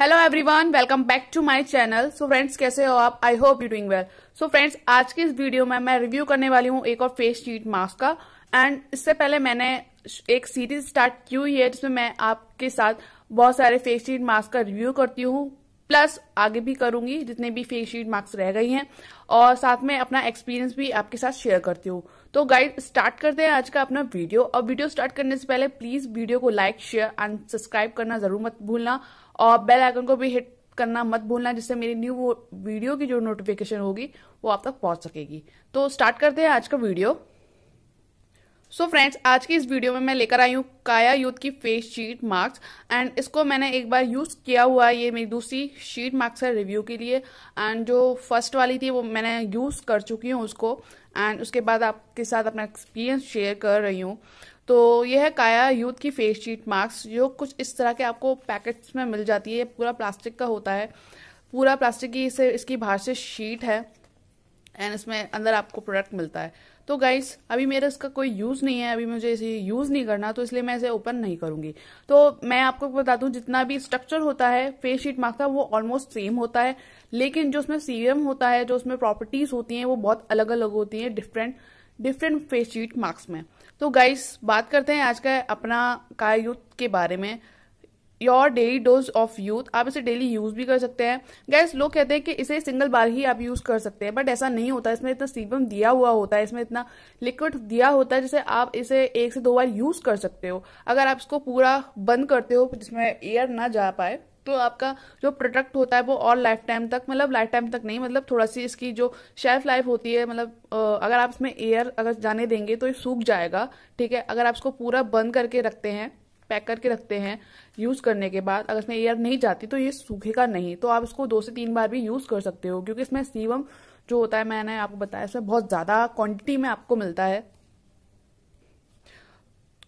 hello everyone welcome back to my channel so friends कैसे हो आप I hope you doing well so friends आज के इस वीडियो में मैं रिव्यू करने वाली हूँ एक और फेस शीट मास्क का एंड इससे पहले मैंने एक सीरीज स्टार्ट की हुई है जिसमें मैं आपके साथ बहुत सारे फेस शीट मास्क का रिव्यू करती हूँ प्लस आगे भी करूंगी जितने भी फेस शीट मास्क रह गई हैं और साथ में अपना एक्सपीरियंस भी आपके साथ शेयर करती हूँ तो गाइड स्टार्ट करते हैं आज का अपना वीडियो और वीडियो स्टार्ट करने से पहले प्लीज वीडियो को लाइक शेयर एंड सब्सक्राइब करना जरूर मत भूलना और बेल आइकन को भी हिट करना मत भूलना जिससे मेरी न्यू वीडियो की जो नोटिफिकेशन होगी वो आप तक पहुंच सकेगी तो स्टार्ट करते हैं आज का वीडियो सो so फ्रेंड्स आज की इस वीडियो में मैं लेकर आई हूँ काया यूथ की फेस शीट मार्क्स एंड इसको मैंने एक बार यूज़ किया हुआ ये मेरी दूसरी शीट मार्क्स है रिव्यू के लिए एंड जो फर्स्ट वाली थी वो मैंने यूज़ कर चुकी हूँ उसको एंड उसके बाद आपके साथ अपना एक्सपीरियंस शेयर कर रही हूँ तो यह है काया यूथ की फेस शीट मास्क जो कुछ इस तरह के आपको पैकेट्स में मिल जाती है ये पूरा प्लास्टिक का होता है पूरा प्लास्टिक की इसे इसकी बाहर से शीट है एंड इसमें अंदर आपको प्रोडक्ट मिलता है तो गाइस अभी मेरा इसका कोई यूज़ नहीं है अभी मुझे इसे यूज़ नहीं करना तो इसलिए मैं इसे ओपन नहीं करूंगी तो मैं आपको बता दूं जितना भी स्ट्रक्चर होता है फेस शीट मास्क का वो ऑलमोस्ट सेम होता है लेकिन जो उसमें सीरम होता है जो उसमें प्रॉपर्टीज़ होती हैं वो बहुत अलग अलग होती हैं different different face sheet mask में तो गाइस बात करते हैं आज का अपना का यूथ के बारे में your daily dose of youth आप इसे डेली यूज भी कर सकते हैं गैस लोग कहते हैं कि इसे सिंगल बार ही आप यूज कर सकते हैं बट ऐसा नहीं होता इसमें इतना सीबम दिया हुआ होता है इसमें इतना लिक्विड दिया होता है जिसे आप इसे एक से दो बार यूज कर सकते हो अगर आप इसको पूरा बंद करते हो जिसमें एयर ना जा पाए तो आपका जो प्रोडक्ट होता है वो और लाइफ टाइम तक मतलब लाइफ टाइम तक नहीं मतलब थोड़ा सी इसकी जो शेल्फ लाइफ होती है मतलब अगर आप इसमें एयर अगर जाने देंगे तो ये सूख जाएगा ठीक है अगर आप इसको पूरा बंद करके रखते हैं पैक करके रखते हैं यूज करने के बाद अगर इसमें एयर नहीं जाती तो ये सूखेगा नहीं तो आप इसको दो से तीन बार भी यूज कर सकते हो क्योंकि इसमें सीवम जो होता है मैंने आपको बताया इसमें बहुत ज्यादा क्वांटिटी में आपको मिलता है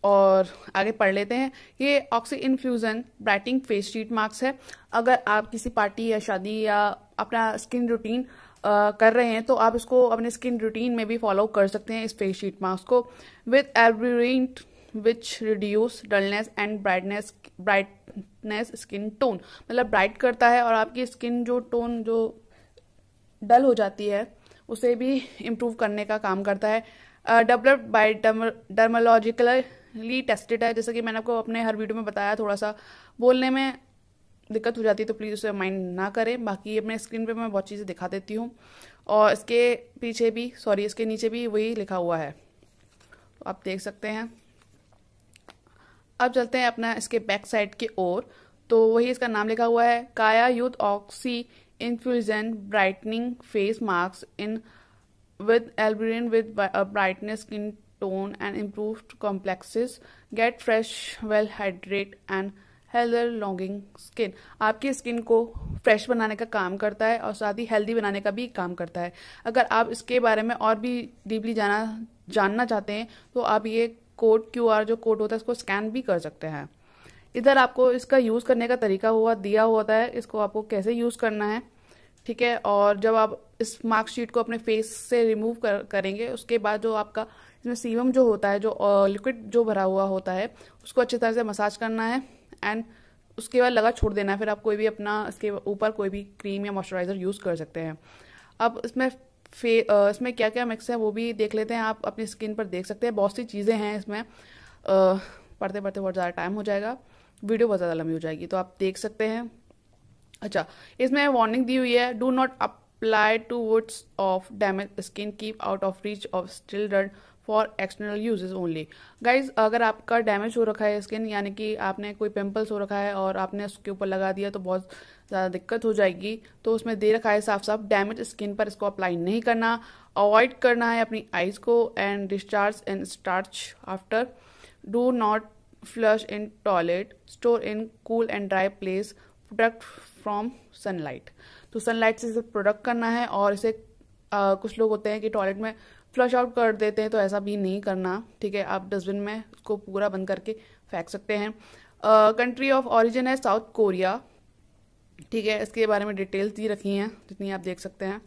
और आगे पढ़ लेते हैं ये oxy infusion brightening face sheet masks है अगर आप किसी पार्टी या शादी या अपना स्किन रूटीन कर रहे हैं तो आप इसको अपने स्किन रूटीन में भी फॉलो कर सकते हैं इस फेस शीट मास्क को विथ एवरीट which reduce dullness and brightness brightness skin tone मतलब ब्राइट करता है और आपकी स्किन जो टोन जो डल हो जाती है उसे भी इम्प्रूव करने का काम करता है developed by dermatologically tested है जैसे कि मैंने आपको अपने हर वीडियो में बताया थोड़ा सा बोलने में दिक्कत हो जाती है तो प्लीज़ उसे माइंड ना करें बाकी अपने स्क्रीन पे मैं बहुत चीज़ें दिखा देती हूँ और इसके पीछे भी सॉरी इसके नीचे भी वही लिखा हुआ है तो आप देख सकते हैं अब चलते हैं अपना इसके बैक साइड की ओर तो वही इसका नाम लिखा हुआ है Kaya youth oxy infusion brightening face mask in with एल्ब्रिन with brightness skin tone and improved complexes get fresh well hydrate and healthier looking skin आपकी स्किन को फ्रेश बनाने का काम करता है और साथ ही हेल्दी बनाने का भी काम करता है अगर आप इसके बारे में और भी डीपली जाना जानना चाहते हैं तो आप ये कोड क्यू आर जो कोड होता है इसको स्कैन भी कर सकते हैं इधर आपको इसका यूज़ करने का तरीका हुआ दिया होता है इसको आपको कैसे यूज़ करना है ठीक है और जब आप इस मार्कशीट को अपने फेस से रिमूव कर करेंगे उसके बाद जो आपका इसमें सीवम जो होता है जो लिक्विड जो भरा हुआ होता है उसको अच्छी तरह से मसाज करना है एंड उसके बाद लगा छोड़ देना है फिर आप कोई भी अपना इसके ऊपर कोई भी क्रीम या मॉइस्चराइज़र यूज़ कर सकते हैं अब इसमें फे इसमें क्या क्या मिक्स है वो भी देख लेते हैं आप अपनी स्किन पर देख सकते हैं बहुत सी चीज़ें हैं इसमें पढ़ते पढ़ते बहुत ज़्यादा टाइम हो जाएगा वीडियो बहुत ज़्यादा लंबी हो जाएगी तो आप देख सकते हैं अच्छा इसमें वार्निंग दी हुई है do not up apply to woods of damaged skin keep out of reach of children for external uses only guys अगर आपका डैमेज हो रखा है स्किन यानी कि आपने कोई पिम्पल्स हो रखा है और आपने उसके ऊपर लगा दिया तो बहुत ज़्यादा दिक्कत हो जाएगी तो उसमें दे रखा है साफ साफ डैमेज स्किन पर इसको अप्लाई नहीं करना अवॉइड करना है अपनी आइज को and discharge and starch after do not flush in toilet store in cool and dry place product from sunlight तो सनलाइट से इसे प्रोडक्ट करना है और इसे आ, कुछ लोग होते हैं कि टॉयलेट में फ्लश आउट कर देते हैं तो ऐसा भी नहीं करना ठीक है आप डस्टबिन में उसको पूरा बंद करके फेंक सकते हैं कंट्री ऑफ ऑरिजिन है साउथ कोरिया ठीक है इसके बारे में डिटेल्स दी रखी हैं जितनी आप देख सकते हैं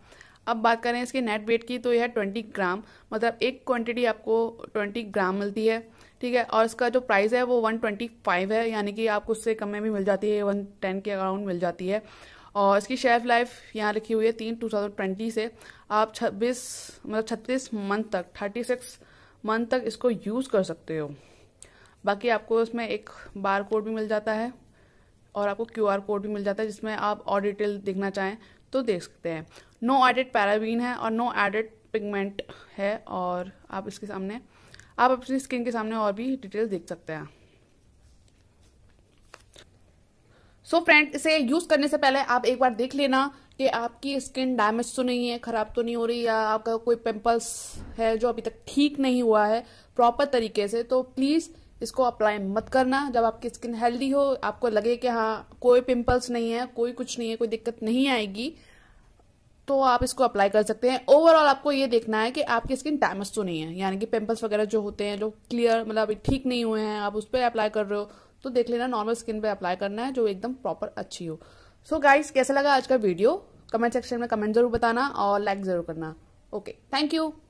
अब बात करें इसके नेट वेट की तो यह है ट्वेंटी ग्राम मतलब एक क्वांटिटी आपको ट्वेंटी ग्राम मिलती है ठीक है और इसका जो प्राइस है वो वन ट्वेंटी फाइव है यानी कि आपको उससे कम में भी मिल जाती है वन टेन के अराउंड मिल जाती है और इसकी शेल्फ लाइफ यहाँ लिखी हुई है तीन टू थाउजेंड ट्वेंटी से आप छब्बीस मतलब छत्तीस मंथ तक थर्टी सिक्स मंथ तक इसको यूज़ कर सकते हो बाकी आपको इसमें एक बार कोड भी मिल जाता है और आपको क्यू आर कोड भी मिल जाता है जिसमें आप और डिटेल देखना चाहें तो देख सकते हैं नो एडेड पैराबीन है और नो एडेड पिगमेंट है और आप इसके सामने आप अपनी स्किन के सामने और भी डिटेल देख सकते हैं सो फ्रेंड इसे यूज करने से पहले आप एक बार देख लेना कि आपकी स्किन डैमेज तो नहीं है खराब तो नहीं हो रही या आपका कोई पिंपल्स है जो अभी तक ठीक नहीं हुआ है प्रॉपर तरीके से तो प्लीज इसको अप्लाई मत करना जब आपकी स्किन हेल्दी हो आपको लगे कि हाँ कोई पिंपल्स नहीं है कोई कुछ नहीं है कोई दिक्कत नहीं आएगी तो आप इसको अप्लाई कर सकते हैं ओवरऑल आपको ये देखना है कि आपकी स्किन डैमेज तो नहीं है यानी कि पिंपल्स वगैरह जो होते हैं जो क्लियर मतलब ठीक नहीं हुए हैं आप उस पर अप्लाई कर रहे हो तो देख लेना नॉर्मल स्किन पे अप्लाई करना है जो एकदम प्रॉपर अच्छी हो सो so गाइस कैसा लगा आज का वीडियो कमेंट सेक्शन में कमेंट जरूर बताना और लाइक जरूर करना ओके थैंक यू